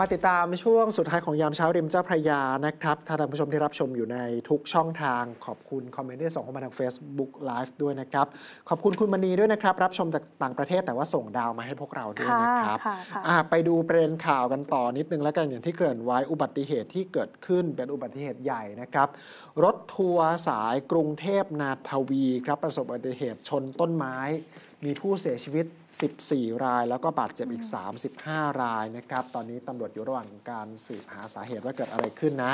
มาติดตามช่วงสุดท้ายของยามเช้าริมเจ้าพระยานะครับ ท่านผู้ชมที่รับชมอยู่ในทุกช่องทางขอบคุณคอมเมนต์ที่ส่งเข้ามาทาง Facebook Live ด้วยนะครับ ขอบคุณคุณมณีด้วยนะครับ รับชมจากต่างประเทศแต่ว่าส่งดาวมาให้พวกเราด้วยนะครับไปดูประเด็นข่าวกันต่อนิดนึงแล้วกันอย่างที่เกริ่นไว้อุบัติเหตุที่เกิดขึ้นเป็นอุบัติเหตุใหญ่นะครับ รถทัวร์สายกรุงเทพนาทวีครับประสบอุบัติเหตุชนต้นไม้มีผู้เสียชีวิต 14 ราย แล้วก็บาดเจ็บอีก 35 รายนะครับ ตอนนี้ตำรวจอยู่ระหว่างการสืบหาสาเหตุว่าเกิดอะไรขึ้นนะ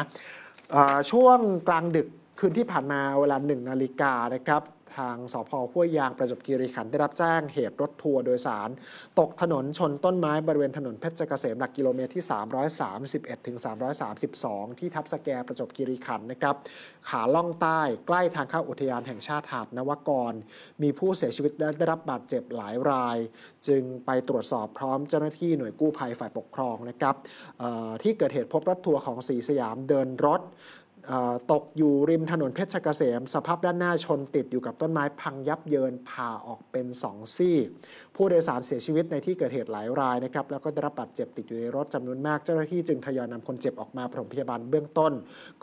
ช่วงกลางดึกคืนที่ผ่านมาเวลา 1 นาฬิกานะครับทางสพห้วยยางประจบกีรีขันได้รับแจ้งเหตุรถทัวร์โดยสาร ตกถนนชนต้นไม้บริเวณถนน เพชรเกษม หลักกิโลเมตรที่ 331ถึง332 ที่ทับสแกประจบกีรีขันนะครับขาล่องใต้ใกล้ทางเข้าอุทยานแห่งชาติหาดนวกร มีผู้เสียชีวิตและได้รับบาดเจ็บหลายราย จึงไปตรวจสอบพร้อมเจ้าหน้าที่หน่วยกู้ภัยฝ่ายปกครองนะครับที่เกิดเหตุพบรถทัวร์ของสีสยามเดินรถตกอยู่ริมถนนเพชรเกษม สภาพด้านหน้าชนติดอยู่กับต้นไม้พังยับเยิน ผ่าออกเป็น 2 ซี่ผู้โดยสารเสียชีวิตในที่เกิดเหตุหลายรายนะครับ แล้วก็ได้รับบาดเจ็บติดอยู่ในรถจำนวนมาก เจ้าหน้าที่จึงทยอยนำคนเจ็บออกมาปฐมพยาบาลเบื้องต้น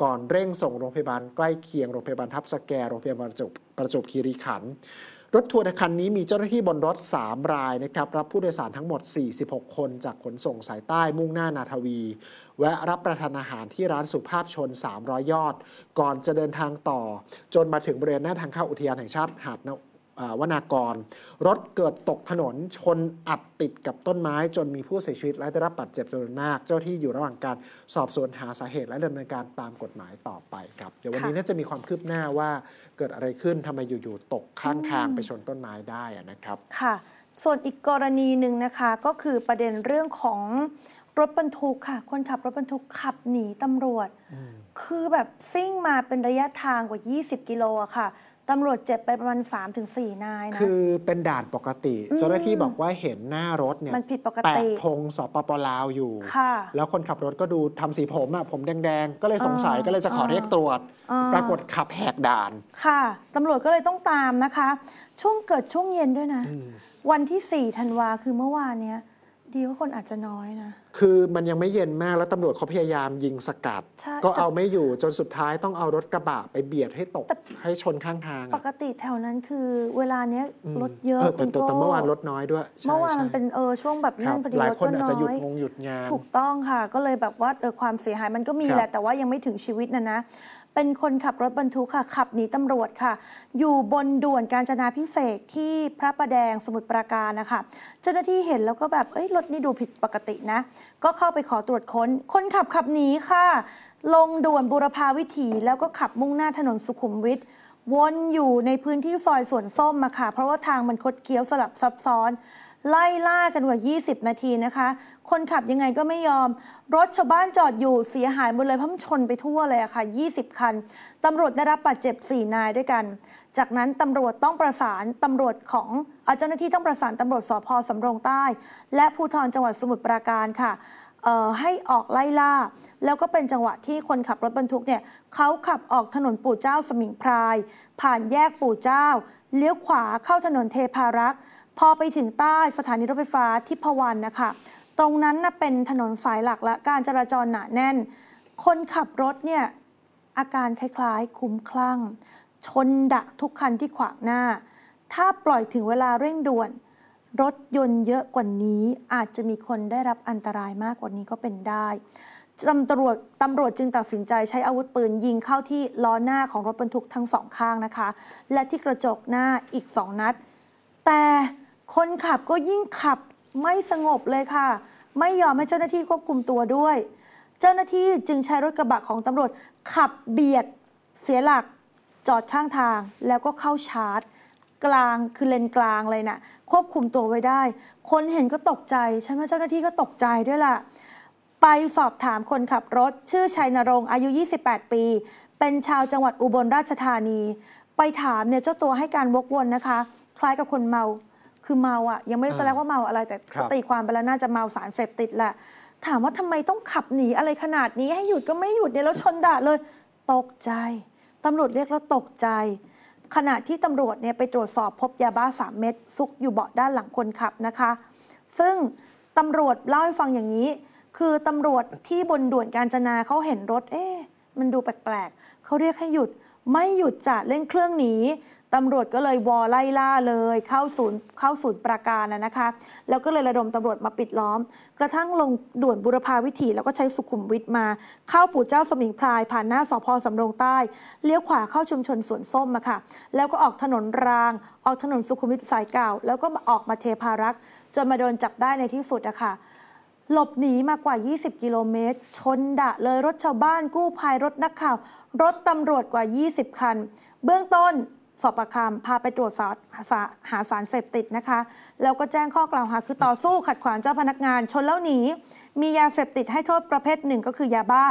ก่อนเร่งส่งโรงพยาบาลใกล้เคียงโรงพยาบาลทับสแกโรงพยาบาลประจบประจบคีรีขันธ์รถทัวร์คันนี้มีเจ้าหน้าที่บนรถ 3 รายนะครับ รับผู้โดยสารทั้งหมด 46 คนจากขนส่งสายใต้มุ่งหน้านาทวี แวะรับประทานอาหารที่ร้านสุภาพชน 300 ยอด ก่อนจะเดินทางต่อ จนมาถึงบริเวณหน้าทางเข้าอุทยานแห่งชาติหาดนวนากร รถเกิดตกถนนชนอัดติดกับต้นไม้จนมีผู้เสียชีวิตและได้รับบาดเจ็บจำนวนมาก เจ้าที่อยู่ระหว่างการสอบสวนหาสาเหตุและดำเนินการตามกฎหมายต่อไปครับ เดี๋ยววันนี้น่าจะมีความคืบหน้าว่าเกิดอะไรขึ้นทำไมอยู่ๆตกข้างทางไปชนต้นไม้ได้นะครับค่ะ ส่วนอีกกรณีหนึ่งนะคะก็คือประเด็นเรื่องของรถบรรทุกค่ะ คนขับรถบรรทุกขับหนีตำรวจคือแบบซิ่งมาเป็นระยะทางกว่า 20กิโลอะค่ะตำรวจเจ็บไปประมาณ3ถึงนายนะ คือเป็นด่านปกติ เจ้าหน้าที่บอกว่าเห็นหน้ารถเนี่ยมันผิดปกติ แปะธงสปปลาวอยู่ค่ะ แล้วคนขับรถก็ดูทำสีผมอะผมแดง ๆ ก็เลยสงสัยก็เลยจะขอเรียกตรวจ ปรากฏขับแหกด่าน ค่ะ ตำรวจก็เลยต้องตามนะคะช่วงเกิดช่วงเย็นด้วยนะ วันที่4ธันวาคือเมื่อวานเนี้ยดีว่าคนอาจจะน้อยนะ คือมันยังไม่เย็นมากแล้วตำรวจเขาพยายามยิงสกัด ก็เอาไม่อยู่จนสุดท้ายต้องเอารถกระบะไปเบียดให้ตกตให้ชนข้างทาง ปกติแถวนั้นคือเวลาเนี้ยรถเยอะคุณโก้แต่เมื่อวานรถน้อยด้วยเมื่อวานมันเป็นเออช่วงแบบนั่รันพอดีหลายรถคนก็อาจจะหยุดงงหยุดงานถูกต้องค่ะก็เลยแบบว่าเออความเสียหายมันก็มีแหละแต่ว่ายังไม่ถึงชีวิตนะนะเป็นคนขับรถบรรทุกค่ะ ขับหนีตำรวจค่ะ อยู่บนด่วนกาญจนาพิเศษที่พระประแดงสมุทรปราการนะคะ เจ้าหน้าที่เห็นแล้วก็แบบเอ้ยรถนี่ดูผิดปกตินะก็เข้าไปขอตรวจค้น คนขับขับหนีค่ะ ลงด่วนบุรพาวิถี แล้วก็ขับมุ่งหน้าถนนสุขุมวิทวนอยู่ในพื้นที่ซอยสวนส้มมาค่ะ เพราะว่าทางมันคดเคี้ยวสลับซับซ้อนไล่ล่ากันกว่า 20นาทีนะคะ คนขับยังไงก็ไม่ยอม รถชาวบ้านจอดอยู่ เสียหายหมดเลยเพุ่มชนไปทั่วเลยะค่ะ 20 คันตำรวจได้รับบาดเจ็บ 4 นายด้วยกัน จากนั้นตำรวจต้องประสานตำรวจของเจ้าหน้าที่ต้องประสานตำรวจสพสำโรงใต้ และภูธรจังหวัดสมุทรปราการค่ะ ให้ออกไล่ล่า แล้วก็เป็นจังหวะที่คนขับรถบรรทุกเนี่ยเขาขับออกถนนปู่เจ้าสมิงพราย ผ่านแยกปู่เจ้า เลี้ยวขวาเข้าถนนเทพารักษ์พอไปถึงใต้สถานีรถไฟฟ้าทิพวรรณนะคะ ตรงนั้นนะเป็นถนนสายหลักและการจราจรหนาแน่น คนขับรถเนี่ยอาการคล้ายๆ คุ้มคลั่ง ชนดักทุกคันที่ขวางหน้า ถ้าปล่อยถึงเวลาเร่งด่วน รถยนต์เยอะกว่านี้ อาจจะมีคนได้รับอันตรายมากกว่านี้ก็เป็นได้ ตำรวจตำรวจจึงตัดสินใจใช้อาวุธปืนยิงเข้าที่ล้อหน้าของรถบรรทุกทั้งสองข้างนะคะ และที่กระจกหน้าอีกสองนัด แต่คนขับก็ยิ่งขับไม่สงบเลยค่ะ ไม่ยอมให้เจ้าหน้าที่ควบคุมตัวด้วย เจ้าหน้าที่จึงใช้รถกระบะของตำรวจ ขับเบียดเสียหลัก จอดข้างทางแล้วก็เข้าชาร์จ กลางคือเลนกลางเลยนะ่ะควบคุมตัวไว้ได้ คนเห็นก็ตกใจฉันว่าเจ้าหน้าที่ก็ตกใจด้วยล่ะ ไปสอบถามคนขับรถชื่อชัยนรงอายุ 28 ปี เป็นชาวจังหวัดอุบลราชธานี ไปถามเนี่ยเจ้าตัวให้การวกวนนะคะ คล้ายกับคนเมาคือเมาอ่ะยังไม่รู้ตอนแรกว่าเมาอะไรแต่ตีความไปแล้วน่าจะเมาสารเสพติดแหละถามว่าทำไมต้องขับหนีอะไรขนาดนี้ให้หยุดก็ไม่หยุดเนี่ยแล้วชนด่าเลย ตกใจตำรวจเรียกแล้วตกใจขณะที่ตำรวจเนี่ยไปตรวจสอบพบยาบ้าสามเม็ดซุกอยู่เบาะด้านหลังคนขับนะคะ ซึ่งตำรวจเล่าให้ฟังอย่างนี้ คือตำรวจที่บนด่วนกาญจนาเขาเห็นรถ เอ๊ะมันดูแปลกๆเขาเรียกให้หยุด ไม่หยุดจะเล่นเครื่องหนีตำรวจก็เลยวอไล่ล่าเลย เข้าศูนย์เข้าศูนย์ประการนะคะ แล้วก็เลยระดมตำรวจมาปิดล้อม กระทั่งลงด่วน บุรพาวิถีแล้วก็ใช้สุขุมวิทมา เข้าปู่เจ้าสมิงพราย ผ่านหน้าสพสำโรงใต้เลี้ยวขวาเข้าชุมชน สวนส้มมาค่ะแล้วก็ออกถนนรางออกถนนสุขุมวิทสายเก่าแล้วก็ออกมาเทพารักษ์จนมาโดนจับได้ในที่สุดอะค่ะหลบหนีมากว่า 20กิโลเมตรชนดะ เลยรถชาวบ้านกู้ภัยรถนักข่าวรถตำรวจกว่า 20 คัน เบื้องต้นสอบประคำพาไปตรวจสารหาสารเสพติดนะคะ แล้วก็แจ้งข้อกล่าวหาคือต่อสู้ขัดขวางเจ้าพนักงาน ชนแล้วหนี มียาเสพติดให้โทษประเภทหนึ่งก็คือยาบ้า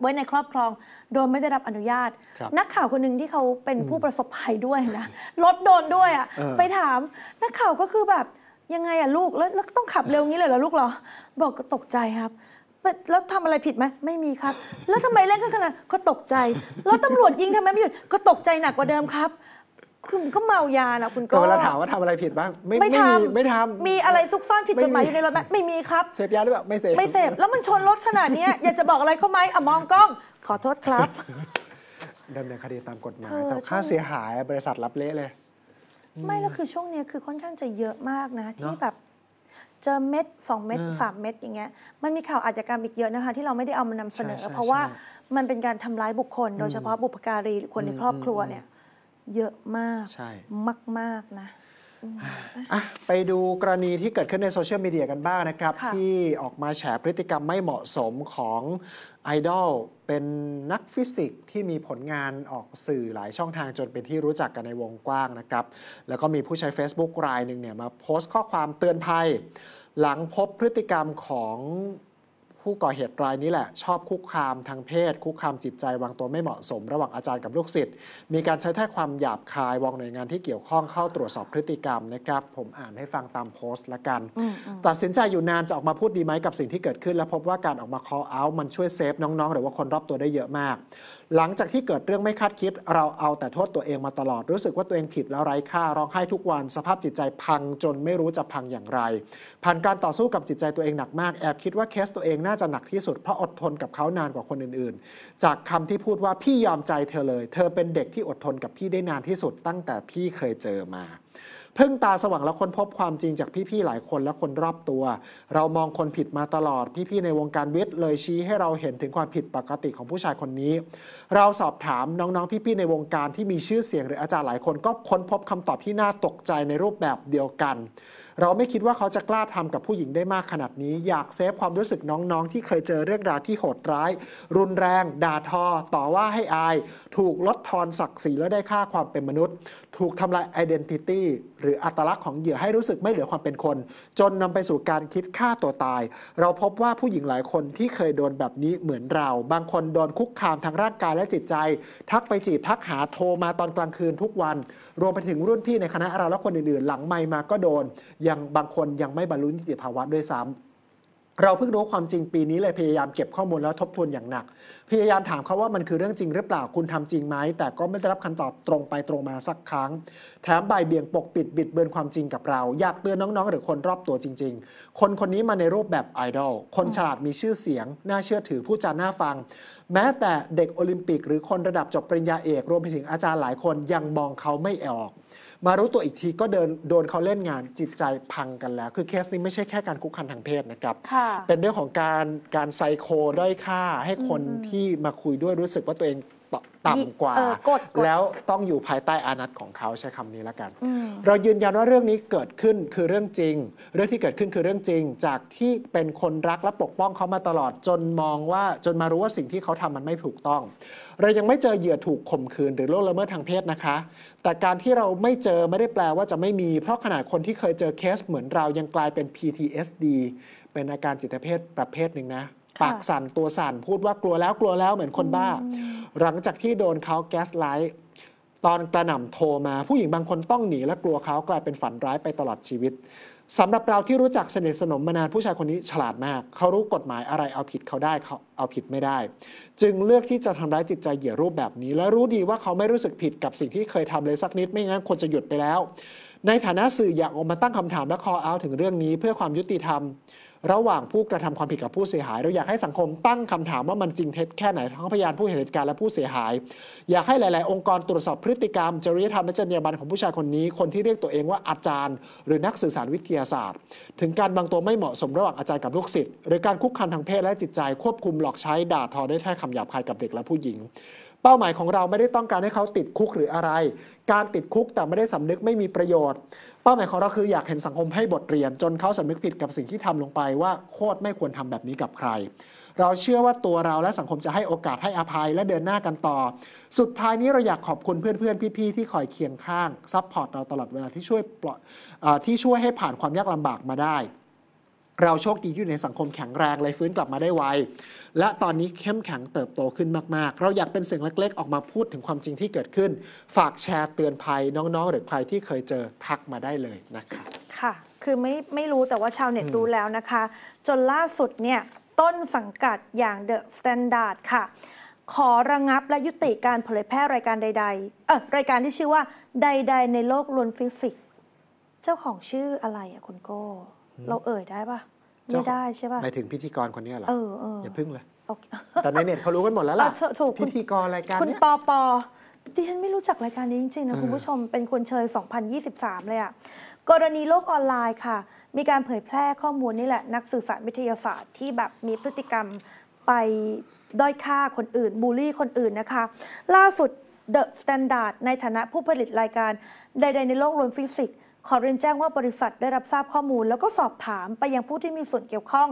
ไว้ในครอบครองโดยไม่ได้รับอนุญาต นักข่าวคนหนึ่งที่เขาเป็นผู้ประสบภัยด้วยนะรถโดนด้วยอ่ะไปถาม นักข่าวก็คือแบบยังไงอ่ะลูกแล้วต้องขับเร็วงี้เลยเหรอลูกเหรอ บอกตกใจครับแล้วทำอะไรผิดไหมไม่มีครับ แล้วทำไมเล่นกันขนาดก็ตกใจ แล้วตำรวจยิงทำไมไม่หยุดก็ตกใจหนักกว่าเดิมครับคุณก็เมายานะคุณก็แต่เวลาถามว่าทำอะไรผิดบ้างไม่ไม่ทำไม่ทำมีอะไรซุกซ่อนผิดกฎหมายอยู่ในรถไหมไม่มีครับเสพยาหรือเปล่าไม่เสพไม่เสพแล้วมันชนรถขนาดนี้อยากจะบอกอะไรเขาไหมอ่ะมองกล้อง ขอโทษครับดำเนินคดีตามกฎหมายแต่ค่าเสียหายบริษัทรับเละเลย ไม่แล้วคือช่วงนี้คือค่อนข้างจะเยอะมากนะ ที่แบบเจอเม็ด2เม็ด3เม็ดอย่างเงี้ยมันมีข่าวอาชญากรรมอีกเยอะนะคะ ที่เราไม่ได้เอามานำเสนอเพราะว่ามันเป็นการทำร้ายบุคคลโดยเฉพาะบุพการีหรือคนในครอบครัวเนี่ยเยอะมาก มากๆนะอ่ะไปดูกรณีที่เกิดขึ้นในโซเชียลมีเดียกันบ้างนะครับ ที่ออกมาแฉพฤติกรรมไม่เหมาะสมของไอดอลเป็นนักฟิสิกส์ที่มีผลงานออกสื่อหลายช่องทางจนเป็นที่รู้จักกันในวงกว้างนะครับ แล้วก็มีผู้ใช้ Facebook รายหนึ่งเนี่ยมาโพสต์ข้อความเตือนภัย หลังพบพฤติกรรมของผู้ก่อเหตุรายนี้แหละชอบคุกคามทางเพศ คุกคามจิตใจ วางตัวไม่เหมาะสม ระหว่างอาจารย์กับลูกศิษย์มีการใช้แท้ความหยาบคายวางหน่วยงานที่เกี่ยวข้องเข้าตรวจสอบพฤติกรรม นะครับ ผมอ่านให้ฟังตามโพสต์ละกันตัดสินใจอยู่นาน จะออกมาพูดดีไหมกับสิ่งที่เกิดขึ้น และพบว่าการออกมา call out มันช่วยเซฟน้องๆหรือว่าคนรอบตัวได้เยอะมากหลังจากที่เกิดเรื่องไม่คาดคิดเราเอาแต่โทษตัวเองมาตลอดรู้สึกว่าตัวเองผิดแล้วไร้ค่าร้องไห้ทุกวันสภาพจิตใจพังจนไม่รู้จะพังอย่างไร ผ่านการต่อสู้กับจิตใจตัวเองหนักมากแอบคิดว่าเคสตัวเองน่าจะหนักที่สุด เพราะอดทนกับเขานานกว่าคนอื่นๆ จากคำที่พูดว่าพี่ยอมใจเธอเลย เธอเป็นเด็กที่อดทนกับพี่ได้นานที่สุดตั้งแต่พี่เคยเจอมาเพิ่งตาสว่างแล้วค้นพบความจริงจากพี่ๆหลายคนและคนรอบตัว เรามองคนผิดมาตลอด พี่ๆในวงการวิทย์เลยชี้ให้เราเห็นถึงความผิดปกติของผู้ชายคนนี้ เราสอบถามน้องๆ พี่ๆในวงการที่มีชื่อเสียงหรืออาจารย์หลายคน ก็ค้นพบคำตอบที่น่าตกใจในรูปแบบเดียวกัน เราไม่คิดว่าเขาจะกล้าทำกับผู้หญิงได้มากขนาดนี้ อยากเซฟความรู้สึกน้องๆ ที่เคยเจอเรื่องราวที่โหดร้าย รุนแรงด่าทอต่อว่าให้อาย ถูกลดทอนศักดิ์ศรีและได้ค่าความเป็นมนุษย์ถูกทำลายไอดีนิตี้หรืออัตลักษณ์ของเหยื่อให้รู้สึกไม่เหลือความเป็นคน จนนำไปสู่การคิดฆ่าตัวตาย เราพบว่าผู้หญิงหลายคนที่เคยโดนแบบนี้เหมือนเรา บางคนโดนคุกคามทางร่างกายและจิตใจ ทักไปจีบทักหาโทรมาตอนกลางคืนทุกวัน รวมไปถึงรุ่นพี่ในคณะเราและคนอื่นๆ หลังไม่มาก็โดน ยังบางคนยังไม่บรรลุนิติภาวะด้วยซ้ำเราเพิ่งรู้ความจริงปีนี้เลยพยายามเก็บข้อมูลแล้วทบทวนอย่างหนัก พยายามถามเขาว่ามันคือเรื่องจริงหรือเปล่าคุณทำจริงไหมแต่ก็ไม่ได้รับคำตอบตรงไปตรงมาสักครั้งแถมใบเบี่ยงปกปิดบิดเบือนความจริงกับเรา อยากเตือนน้องๆหรือคนรอบตัวจริงๆ คนคนนี้มาในรูปแบบไอดอลคนฉลาดมีชื่อเสียง น่าเชื่อถือผู้จาน่าฟัง แม้แต่เด็กโอลิมปิก หรือคนระดับจบปริญญาเอกรวมไปถึงอาจารย์หลายคนยังมองเขาไม่ออกมารู้ตัวอีกทีก็เดินโดนเขาเล่นงานจิตใจพังกันแล้ว คือเคสนี้ไม่ใช่แค่การคุกคันทางเพศนะครับเป็นเรื่องของการการไซโคด้อยค่าให้คนที่มาคุยด้วยรู้สึกว่าตัวเองต่ำกว่า แล้วต้องอยู่ภายใต้อานัตของเขาใช้คำนี้แล้วกัน เรายืนยันว่าเรื่องนี้เกิดขึ้นคือเรื่องจริง เรื่องที่เกิดขึ้นคือเรื่องจริง จากที่เป็นคนรักและปกป้องเขามาตลอดจนมองว่าจนมารู้ว่าสิ่งที่เขาทำมันไม่ถูกต้อง เรายังไม่เจอเหยื่อถูกข่มขืนหรือล่วงละเมิดทางเพศนะคะ แต่การที่เราไม่เจอไม่ได้แปลว่าจะไม่มี เพราะขนาดคนที่เคยเจอเคสเหมือนเรายังกลายเป็น PTSD เป็นอาการจิตเภทประเภทหนึ่งนะปากสั่นตัวสั่น พูดว่ากลัวแล้วกลัวแล้วเหมือนคนบ้า หลังจากที่โดนเขาแก๊สไลท์ตอนกระหน่ำโทรมาผู้หญิงบางคนต้องหนีและกลัวเขากลายเป็นฝันร้ายไปตลอดชีวิตสำหรับเราที่รู้จักสนิทสนมมานานผู้ชายคนนี้ฉลาดมาก เขารู้กฎหมายอะไรเอาผิดเขาได้เขาเอาผิดไม่ได้ จึงเลือกที่จะทำร้ายจิตใจเหยื่อรูปแบบนี้ และรู้ดีว่าเขาไม่รู้สึกผิดกับสิ่งที่เคยทำเลยสักนิด ไม่งั้นควรจะหยุดไปแล้ว ในฐานะสื่ออยากออกมาตั้งคำถามและ call out ถึงเรื่องนี้ เพื่อความยุติธรรมระหว่างผู้กระทำความผิดกับผู้เสียหาย เราอยากให้สังคมตั้งคำถามว่ามันจริงเท็จแค่ไหนทั้งพยานผู้เห็นเหตุการณ์และผู้เสียหาย อยากให้หลายๆ องค์กรตรวจสอบพฤติกรรมจริยธรรมและจรรยาบรรณของผู้ชายคนนี้ คนที่เรียกตัวเองว่าอาจารย์ หรือนักสื่อสารวิทยาศาสตร์ ถึงการบางตัวไม่เหมาะสมระหว่างอาจารย์กับลูกศิษย์หรือการคุกคามทางเพศและจิตใจ ควบคุมหลอกใช้ด่าทอด้วย่คำหยาบคายกับเด็กและผู้หญิงเป้าหมายของเราไม่ได้ต้องการให้เขาติดคุกหรืออะไร การติดคุกแต่ไม่ได้สำนึกไม่มีประโยชน์ เป้าหมายของเราคืออยากเห็นสังคมให้บทเรียน จนเขาสำนึกผิดกับสิ่งที่ทำลงไปว่า โคตรไม่ควรทำแบบนี้กับใคร เราเชื่อว่าตัวเราและสังคมจะให้โอกาสให้อภัยและเดินหน้ากันต่อ สุดท้ายนี้ เราอยากขอบคุณเพื่อนๆพี่ๆ ที่คอยเคียงข้างซัพพอร์ตเราตลอดเวลาที่ช่วยที่ช่วยให้ผ่านความยากลำบากมาได้เราโชคดีอยู่ในสังคมแข็งแรงเลยฟื้นกลับมาได้ไวและตอนนี้เข้มแข็งเติบโตขึ้นมาก ๆ เราอยากเป็นเสียงเล็กๆ ออกมาพูดถึงความจริงที่เกิดขึ้น ฝากแชร์เตือนภัย น้องๆ หรือใครที่เคยเจอทักมาได้เลยนะคะ ค่ะคือไม่ไม่รู้แต่ว่าชาวเน็ตรู้แล้วนะคะ จนล่าสุดเนี่ยต้นสังกัดอย่างเดอะสแตนดาร์ดค่ะ ขอระงงับและยุติการเผยแพร่รายการใด ๆเออรายการที่ชื่อว่าใด ๆ ในโลกลวนฟิสิกส์เจ้าของชื่ออะไรอะคุณโก้เราเอ่ยได้ปะไม่ได้ใช่ปะหมายถึงพิธีกรคนนี้เหรอเออออย่าพึ่งเลยแต่ในเน็ตเขารู้กันหมดแล้วล่ะ พิธีกรรายการ คุณปอปอที่ฉันไม่รู้จักรายการนี้จริง ๆ นะ คุณผู้ชมเป็นคนเชิญ 2023 เลยอ่ะ กรณีโลกออนไลน์ค่ะ มีการเผยแพร่ข้อมูลนี่แหละนักสื่อสารวิทยาศาสตร์ที่แบบมีพฤติกรรมไปด้อยค่าคนอื่น บูลลี่คนอื่นนะคะ ล่าสุด The Standard ในฐานะผู้ผลิตรายการใดๆในโลกรวมฟิสิกส์ขอเรียนแจ้งว่าบริษัทได้รับทราบข้อมูล แล้วก็สอบถามไปยังผู้ที่มีส่วนเกี่ยวข้อง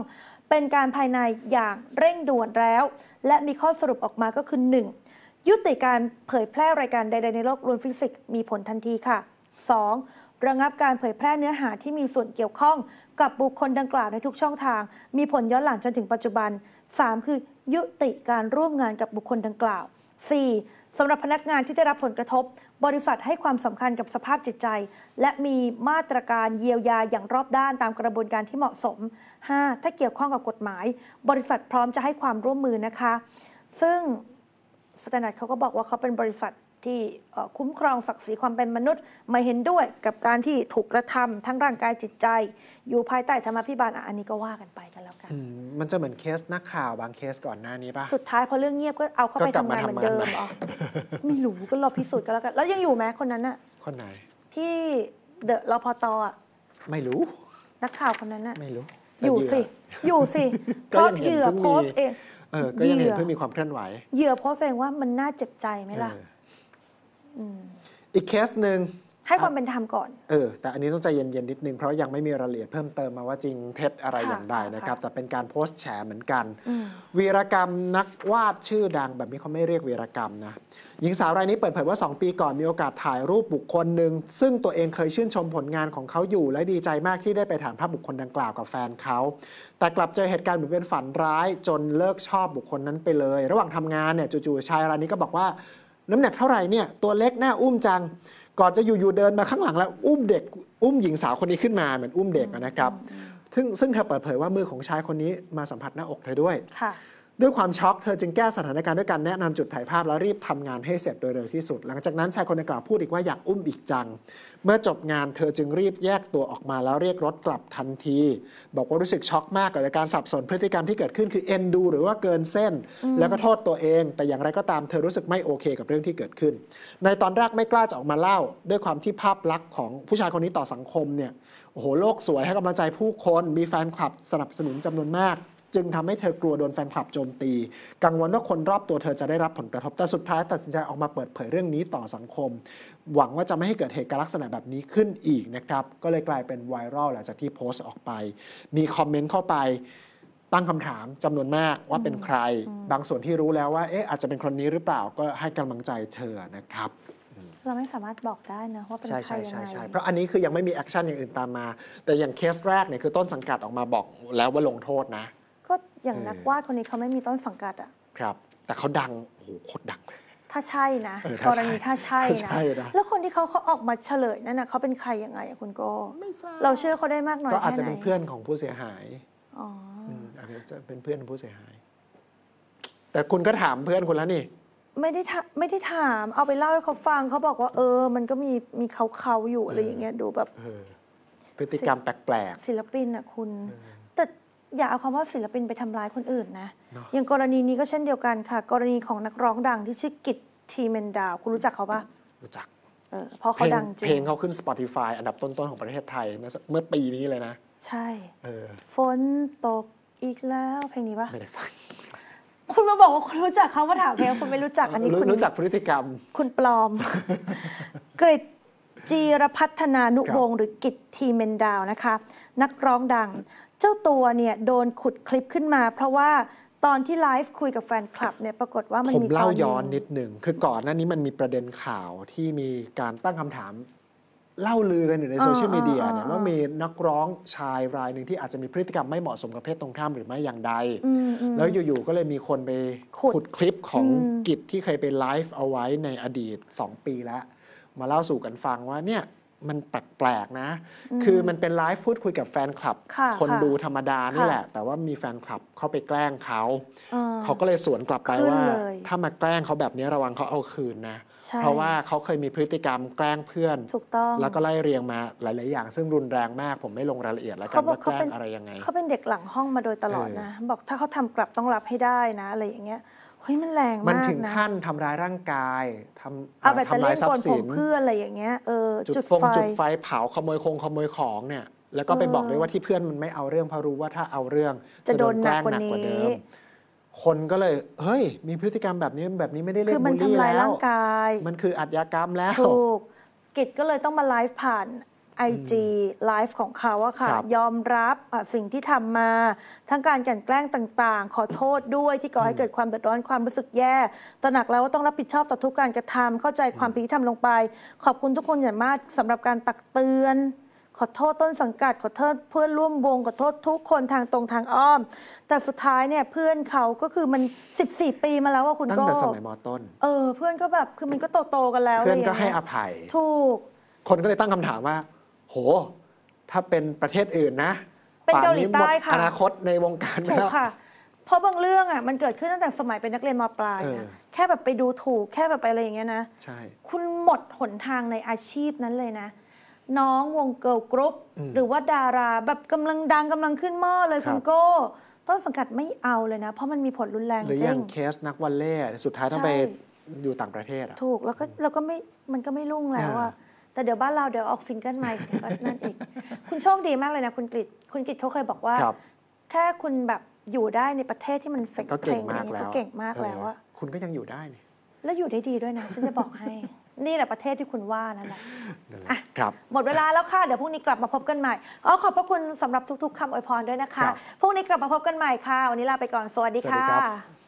เป็นการภายในอย่างเร่งด่วนแล้ว และมีข้อสรุปออกมาก็คือ 1. ยุติการเผยแพร่รายการใดๆในโลกรวมฟิสิกส์มีผลทันทีค่ะ 2. ระงับการเผยแพร่เนื้อหาที่มีส่วนเกี่ยวข้องกับบุคคลดังกล่าวในทุกช่องทาง มีผลย้อนหลังจนถึงปัจจุบัน 3. คือ ยุติการร่วมงานกับบุคคลดังกล่าว 4. สำหรับพนักงานที่ได้รับผลกระทบ บริษัทให้ความสำคัญกับสภาพจิตใจ และมีมาตรการเยียวยาอย่างรอบด้านตามกระบวนการที่เหมาะสม 5. ถ้าเกี่ยวข้องกับกฎหมาย บริษัทพร้อมจะให้ความร่วมมือนะคะ ซึ่งสแตนดาร์ดเขาก็บอกว่าเขาเป็นบริษัทที่คุ้มครองศักดิ์ศรีความเป็นมนุษย์ไม่เห็นด้วย กับการที่ถูกกระทำทั้งร่างกายจิตใจ อยู่ภายใต้ธรรมพิบาลอันนี้ก็ว่ากันไปกันแล้วกัน มันจะเหมือนเคสนักข่าวบางเคสก่อนหน้านี้ปะสุดท้ายพอเรื่องเงียบ ก็เอาเข้าไปทำงานเหมือนเดิมอ๋อไม่รู้ ก็รอพิสูจน์กันแล้วกัน แล้วยังอยู่ไหมคนนั้นอะคนไหน ที่เดอะรพตอ่ะไม่รู้ นักข่าวคนนั้นอะไม่รู้ อยู่สิอยู่สิเพราะเหยื่อโพสเองเออก็ยังเห็นเพิ่อมีความเคลื่อนไหวเหยื่อโพสเองว่ามันน่าเจ็บใจไหมล่ะอีกเคสหนึ่งให้ความเป็นธรรมก่อนเออแต่อันนี้ต้องใจเย็นๆ นิดนึง เพราะยังไม่มีรายละเอียดเพิ่มเติมมาว่าจริงเท็จอะไรอย่างใดนะครับแต่เป็นการโพสต์แฉเหมือนกัน วีรกรรมนักวาดชื่อดังแบบนี้เขาไม่เรียกวีรกรรมนะ หญิงสาวรายนี้เปิดเผยว่า 2 ปีก่อนมีโอกาสถ่ายรูปบุคคลหนึ่งซึ่งตัวเองเคยชื่นชมผลงานของเขาอยู่ และดีใจมากที่ได้ไปถ่ายภาพบุคคลดังกล่าวกับแฟนเขา แต่กลับเจอเหตุการณ์เหมือนเป็นฝันร้าย จนเลิกชอบบุคคลนั้นไปเลย ระหว่างทำงานเนี่ยจู่ๆชายรายนี้ก็บอกว่าน้ำหนักเท่าไหร่เนี่ย ตัวเล็กหน้าอุ้มจัง ก่อนจะอยู่ๆเดินมาข้างหลังแล้ว อุ้มเด็ก อุ้มหญิงสาวคนนี้ขึ้นมา เหมือนอุ้มเด็กนะครับซึ่งซึ่งเธอเปิดเผยว่ามือของชายคนนี้มาสัมผัสหน้าอกเธอด้วยด้วยความช็อกเธอจึงแก้สถานการณ์ด้วยการแนะนำจุดถ่ายภาพแล้วรีบทำงานให้เสร็จโดยเร็วที่สุด หลังจากนั้น ชายคนดังกล่าวพูดอีกว่าอยากอุ้มอีกจัง เมื่อจบงานเธอจึงรีบแยกตัวออกมาแล้วเรียกรถกลับทันที บอกว่ารู้สึกช็อกมากกับการสับสนพฤติกรรมที่เกิดขึ้นคือเอ็นดู หรือว่าเกินเส้น แล้วก็โทษตัวเอง แต่อย่างไรก็ตามเธอรู้สึกไม่โอเคกับเรื่องที่เกิดขึ้น ในตอนแรกไม่กล้าจะออกมาเล่า ด้วยความที่ภาพลักษณ์ของผู้ชายคนนี้ต่อสังคมเนี่ยโอ้โหโลกสวยให้กำลังใจผู้คนมีแฟนคลับสนับสนุนจำนวนมากจึงทำให้เธอกลัวโดนแฟนคลับโจมตี กังวลว่าคนรอบตัวเธอจะได้รับผลกระทบ แต่สุดท้ายตัดสินใจออกมาเปิดเผยเรื่องนี้ต่อสังคม หวังว่าจะไม่ให้เกิดเหตุการณ์ลักษณะแบบนี้ขึ้นอีกนะครับ ก็เลยกลายเป็นไวรัลหลังจากที่โพสต์ออกไป มีคอมเมนต์เข้าไป ตั้งคำถามจำนวนมากว่าเป็นใคร บางส่วนที่รู้แล้วว่าเอ๊ะอาจจะเป็นคนนี้หรือเปล่า ก็ให้กำลังใจเธอนะครับ เราไม่สามารถบอกได้นะว่าเป็นใครยังไงใช่ใช่ใช่เพราะอันนี้คือยังไม่มีแอคชั่นอย่างอื่นตามมา แต่อย่างเคสแรกเนี่ยคือต้นสังกัดออกมาบอกแล้วว่าลงโทษนะอย่างนักวาดคนนี้เขาไม่มีต้นสังกัด อ่ะ ครับ แต่เขาดังโอ้โหโคตรดังถ้าใช่นะกรณีถ้าใช่นะแล้วคนที่เขาเขาออกมาเฉลยนั่นนะเขาเป็นใครยังไงอะคุณโก้เราเชื่อเขาได้มากน้อยแค่ไหนก็อาจจะเป็นเพื่อนของผู้เสียหายอ๋ออาจจะเป็นเพื่อนของผู้เสียหาย แต่คุณก็ถามเพื่อนคุณแล้วนี่ไม่ได้ไม่ได้ถาม เอาไปเล่าให้เขาฟังเขาบอกว่าเออ มันก็มีมีเขาเขาอยู่อะไรอย่างเงี้ย ดูแบบพฤติกรรมแปลกๆศิลปินอ่ะคุณอย่าเอาคำว่าศิลปินไปทำร้ายคนอื่นนะอย่างกรณีนี้ก็เช่นเดียวกันค่ะ กรณีของนักร้องดังที่ชื่อกิตทีเมนดาว คุณรู้จักเขาปะรู้จักเออเพราะเขาดังจริง เพลงเขาขึ้น Spotify อันดับต้นๆ ของประเทศไทย เมื่อปีนี้เลยนะ ใช่ฝนตกอีกแล้ว เพลงนี้ปะไม่ได้ฟัง คุณมาบอกว่าคุณรู้จักเขาว่าถามเพลงคุณไม่รู้จักอันนี้้คุณรู้จักพฤติกรรม คุณปลอมกริดจีรพัฒนานุวงศ์หรือกิจทีเมนดาวนะคะนักร้องดังเจ้าตัวเนี่ยโดนขุดคลิปขึ้นมา เพราะว่าตอนที่ไลฟ์คุยกับแฟนคลับเนี่ยปรากฏว่ามันมีผมีเล่าย้อนนิดหนึ่ง คือก่อนหน้านี้มันมีประเด็นข่าวที่มีการตั้งคำถามเล่าลือกันอยู่ในโซเชียลมีเดียเนี่ยว่ามีนักร้องชายรายหนึ่งที่อาจจะมีพฤติกรรมไม่เหมาะสมกับเพศตรงข้ามหรือไม่อย่างใดแล้วอยู่ๆก็เลยมีคนไปขุดขดคลิปของกิจที่เคยไปไลฟ์เอาไว้ในอดีต 2 ปีแล้วมาเล่าสู่กันฟังว่าเนี่ย มันแปลกๆนะ คือมันเป็นไลฟ์พูดคุยกับแฟนคลับ คนดูธรรมดานี่แหละ แต่ว่ามีแฟนคลับเข้าไปแกล้งเขา เขาก็เลยสวนกลับไปว่า ถ้ามาแกล้งเขาแบบนี้ระวังเขาเอาคืนนะ เพราะว่าเขาเคยมีพฤติกรรมแกล้งเพื่อนถูกต้องแล้วก็ไล่เรียงมาหลายๆอย่าง ซึ่งรุนแรงมากผมไม่ลงรายละเอียดแล้วกันว่าแกล้งอะไรยังไงเขาเป็นเด็กหลังห้องมาโดยตลอดนะ บอกถ้าเขาทำกลับต้องรับให้ได้นะอะไรอย่างเงี้ยเฮ้ยมันแรงมากนะมันถึงขั้นทำร้ายร่างกายทำาทำร้ลายทรัพย์สินเพื่ออะไรอย่างเงี้ยเออจุดฟงจุดไฟเผาขโมยคงขโมยของเนี่ย แล้วก็ไปบอกด้วยว่าที่เพื่อนมันไม่เอาเรื่องเพราะรู้ว่าถ้าเอาเรื่อง จะโดนแกล้งหนักกว่าเดิมคนก็เลยเฮ้ย มีพฤติกรรมแบบนี้แบบนี้ไม่ได้เล่นมบูลลี่แล้วมันคืออาชยากรรมแล้วถูกกิจก็เลยต้องมาไลฟ์ผ่านไอจีไลฟ์ของเขาอะค่ะ ยอมรับสิ่งที่ทำมาทั้งการกลั่นแกล้งต่างๆ ขอโทษด้วยที่ก่อให้เกิดความเดือดร้อนความรู้สึกแย่ตระหนักแล้วว่าต้องรับผิดชอบต่อทุกการกระทำเข้าใจความผิดที่ทำลงไป ขอบคุณทุกคนอย่างมากสำหรับการตักเตือน ขอโทษต้นสังกัดขอโทษเพื่อนร่วมวง ขอโทษทุกคนทางตรงทางอ้อม แต่สุดท้ายเนี่ยเพื่อนเขาก็คือมัน 14 ปีมาแล้วว่าคุณก็ตั้งแต่สมัยมต้น เออเพื่อนก็แบบคือมันก็โตๆกันแล้วเพื่อนก็ให้อภัยถูก คนก็เลยตั้งคำถามว่าโห ถ้าเป็นประเทศอื่นนะ เป็นเกาหลีใต้ค่ะอนาคตในวงการถูกค่ะเพราะบางเรื่องอ่ะมันเกิดขึ้นตั้งแต่สมัยเป็นนักเรียนมปลายนะแค่แบบไปดูถูกแค่แบบไปอะไรอย่างเงี้ยนะ ใช่ คุณหมดหนทางในอาชีพนั้นเลยนะ น้องวงเกิลกรุ๊ปหรือว่าดาราแบบกำลังดังกำลังขึ้นหม้อเลยคุณโก้ ต้นสังกัดไม่เอาเลยนะ เพราะมันมีผลรุนแรงจริงหรืออย่างเคสนักวันเล่สุดท้ายต้องไปอยู่ต่างประเทศอ่ะถูกแล้วก็แล้วก็ไม่มันก็ไม่รุ่งแล้วอ่ะแต่เดี๋ยวบ้านเราเดี๋ยวออกฟิงเกิลไมคก็นั่นอีก คุณโชคดีมากเลยนะคุณกฤษคุณกฤษเขาเคยบอกว่าแค่คุณแบบอยู่ได้ในประเทศที่มันเฟกเพลงอนี้ก็เก่งมากแล้วอะคุณก็ยังอยู่ได้เนี่ยแล้วอยู่ได้ดีด้วยนะฉันจะบอกให้ นี่แหละประเทศที่คุณว่านั่นแหละครับหมดเวลาแล้วค่ะเดี๋ยวพรุ่งนี้กลับมาพบกันใหม่อ๋อขอบพระคุณสำหรับทุกๆคำอวยพรด้วยนะคะพรุ่งนี้กลับมาพบกันใหม่ค่ะวันนี้ลาไปก่อนสวัสดีค่ะ